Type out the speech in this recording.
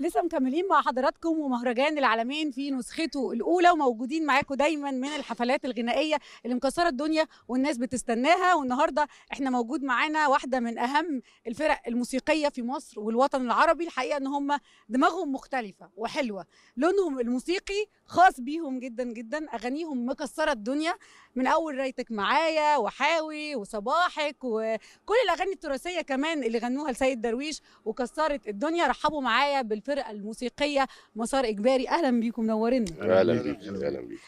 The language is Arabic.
لسه مكملين مع حضراتكم ومهرجان العالمين في نسخته الاولى وموجودين معاكم دايما من الحفلات الغنائيه اللي مكسره الدنيا والناس بتستناها والنهارده احنا موجود معانا واحده من اهم الفرق الموسيقيه في مصر والوطن العربي الحقيقه ان هم دماغهم مختلفه وحلوه لونهم الموسيقي خاص بيهم جدا جدا اغانيهم مكسره الدنيا من اول رايتك معايا وحاوي وصباحك وكل الاغاني التراثيه كمان اللي غنوها لسيد درويش وكسرت الدنيا رحبوا معايا بالفرق الفرقه الموسيقيه مسار اجباري اهلا بيكم منورين اهلا بيك اهلا بيك